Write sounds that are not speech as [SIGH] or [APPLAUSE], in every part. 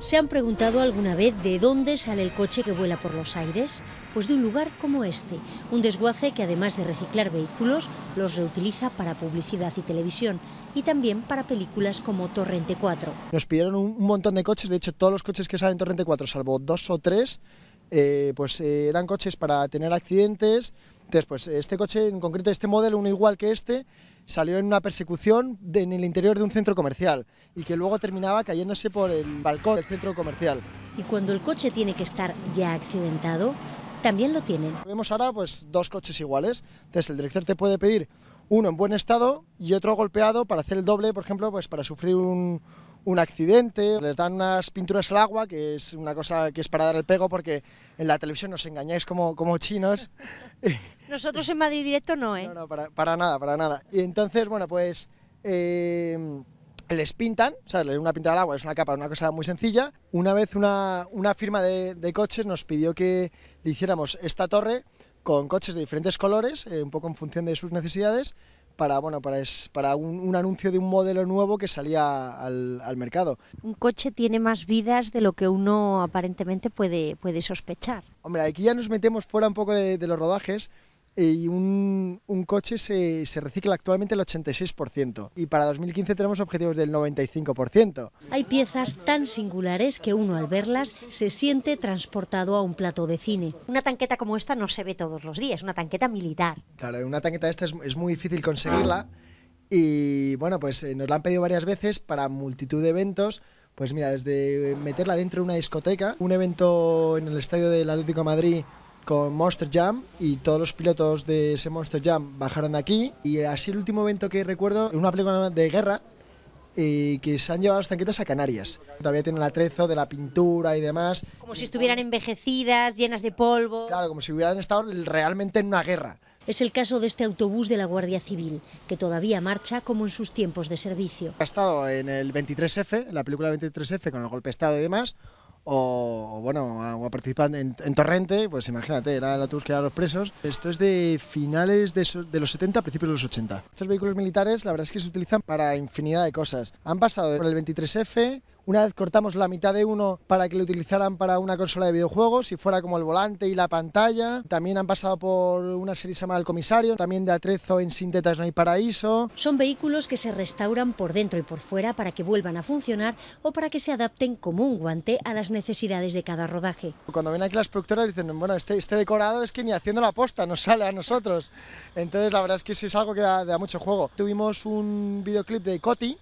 ¿Se han preguntado alguna vez de dónde sale el coche que vuela por los aires? Pues de un lugar como este, un desguace que además de reciclar vehículos, los reutiliza para publicidad y televisión y también para películas como Torrente 4. Nos pidieron un montón de coches, de hecho todos los coches que salen en Torrente 4, salvo dos o tres, eh, pues eh, eran coches para tener accidentes. Entonces, pues, este coche en concreto, este modelo, uno igual que este, salió en una persecución en el interior de un centro comercial y que luego terminaba cayéndose por el balcón del centro comercial. Y cuando el coche tiene que estar ya accidentado, también lo tienen. Vemos ahora pues dos coches iguales, entonces el director te puede pedir uno en buen estado y otro golpeado para hacer el doble, por ejemplo, pues para sufrir un, un accidente, les dan unas pinturas al agua, que es una cosa que es para dar el pego porque en la televisión nos engañáis como, como chinos. [LAUGHS] Nosotros en Madrid Directo no, ¿eh? No, para, nada, para nada. Y entonces, bueno, pues eh, les pintan, o sea, Les una pinta al agua, es una capa, una cosa muy sencilla. Una vez una, firma de, coches nos pidió que le hiciéramos esta torre con coches de diferentes colores, eh, un poco en función de sus necesidades, para, bueno, para, es, para un, anuncio de un modelo nuevo que salía al, mercado. Un coche tiene más vidas de lo que uno aparentemente puede, puede sospechar. Hombre, aquí ya nos metemos fuera un poco de, de los rodajes y un, un coche se, se, recicla actualmente el 86% y para 2015 tenemos objetivos del 95%. Hay piezas tan singulares que uno al verlas se siente transportado a un plato de cine. Una tanqueta como esta no se ve todos los días, una tanqueta militar. Claro, una tanqueta esta es, es muy difícil conseguirla y bueno, pues eh, nos la han pedido varias veces para multitud de eventos. Pues mira, desde meterla dentro de una discoteca, un evento en el estadio del Atlético de Madrid con Monster Jam y todos los pilotos de ese Monster Jam bajaron de aquí y así el último evento que recuerdo, es una película de guerra y eh, que se han llevado las tanquetas a Canarias. Todavía tienen el atrezo de la pintura y demás. Como si estuvieran envejecidas, llenas de polvo. Claro, como si hubieran estado realmente en una guerra. Es el caso de este autobús de la Guardia Civil, que todavía marcha como en sus tiempos de servicio. Ha estado en el 23F, en la película 23F, con el golpe de Estado y demás, o bueno, a, a participar en, Torrente, pues imagínate, era la autobús que a los presos. Esto es de finales de, de los 70, principios de los 80. Estos vehículos militares, la verdad es que se utilizan para infinidad de cosas. Han pasado por el 23F, una vez cortamos la mitad de uno para que lo utilizaran para una consola de videojuegos, si fuera como el volante y la pantalla. También han pasado por una serie llamada El Comisario, también de atrezo en Sintetas No hay Paraíso. Son vehículos que se restauran por dentro y por fuera para que vuelvan a funcionar o para que se adapten como un guante a las necesidades de cada rodaje. Cuando ven aquí las productoras dicen, bueno, este, este decorado es que ni haciendo la posta nos sale a nosotros. Entonces la verdad es que sí es algo que da, da mucho juego. Tuvimos un videoclip de Coti,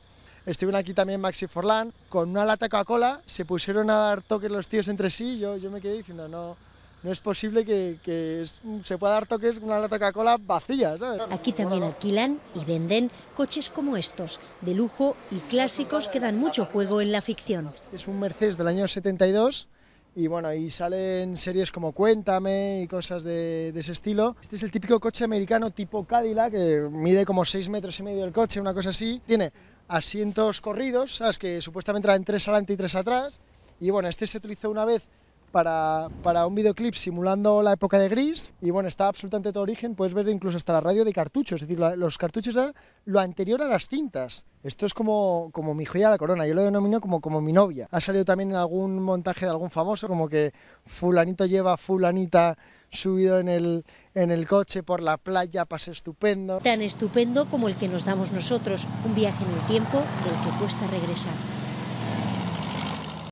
Estuvieron aquí también Maxi Forlan con una lata Coca-Cola, se pusieron a dar toques los tíos entre sí, yo, yo me quedé diciendo, no, no es posible que, se pueda dar toques con una lata Coca-Cola vacía. Aquí también alquilan y venden coches como estos, de lujo y clásicos que dan mucho juego en la ficción. Es un Mercedes del año 72 y bueno, y salen series como Cuéntame y cosas de, ese estilo. Este es el típico coche americano tipo Cadillac, que mide como 6 metros y medio el coche, una cosa así. Tiene asientos corridos, ¿sabes? que supuestamente eran tres adelante y tres atrás, y bueno, este se utilizó una vez para, un videoclip simulando la época de Gris y bueno, está absolutamente todo origen, puedes ver incluso hasta la radio de cartuchos, es decir, los cartuchos eran lo anterior a las cintas. Esto es como, como mi joya de la corona, yo lo denomino como, como mi novia. Ha salido también en algún montaje de algún famoso, como que fulanito lleva fulanita subido en el, en el coche por la playa, pase estupendo. Tan estupendo como el que nos damos nosotros, un viaje en el tiempo del que cuesta regresar.